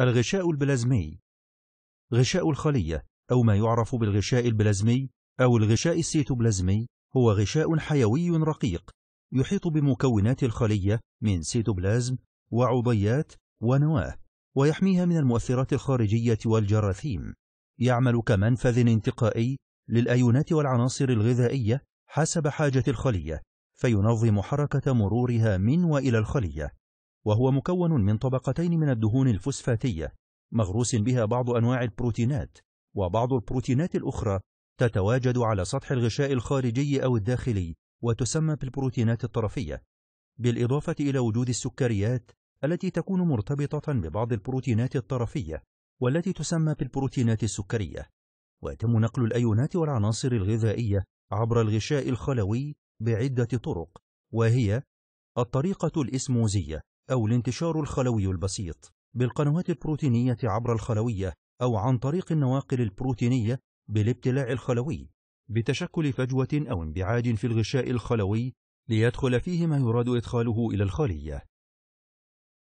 الغشاء البلازمي غشاء الخلية أو ما يعرف بالغشاء البلازمي أو الغشاء السيتوبلازمي هو غشاء حيوي رقيق يحيط بمكونات الخلية من سيتوبلازم وعضيات ونواة ويحميها من المؤثرات الخارجية والجراثيم يعمل كمنفذ انتقائي للأيونات والعناصر الغذائية حسب حاجة الخلية فينظم حركة مرورها من وإلى الخلية وهو مكون من طبقتين من الدهون الفسفاتية مغروس بها بعض أنواع البروتينات وبعض البروتينات الأخرى تتواجد على سطح الغشاء الخارجي أو الداخلي وتسمى بالبروتينات الطرفية بالإضافة إلى وجود السكريات التي تكون مرتبطة ببعض البروتينات الطرفية والتي تسمى بالبروتينات السكرية ويتم نقل الأيونات والعناصر الغذائية عبر الغشاء الخلوي بعدة طرق وهي الطريقة الإسموزية أو الانتشار الخلوي البسيط بالقنوات البروتينية عبر الخلوية أو عن طريق النواقل البروتينية بالابتلاع الخلوي بتشكل فجوة أو انبعاج في الغشاء الخلوي ليدخل فيه ما يراد إدخاله إلى الخلية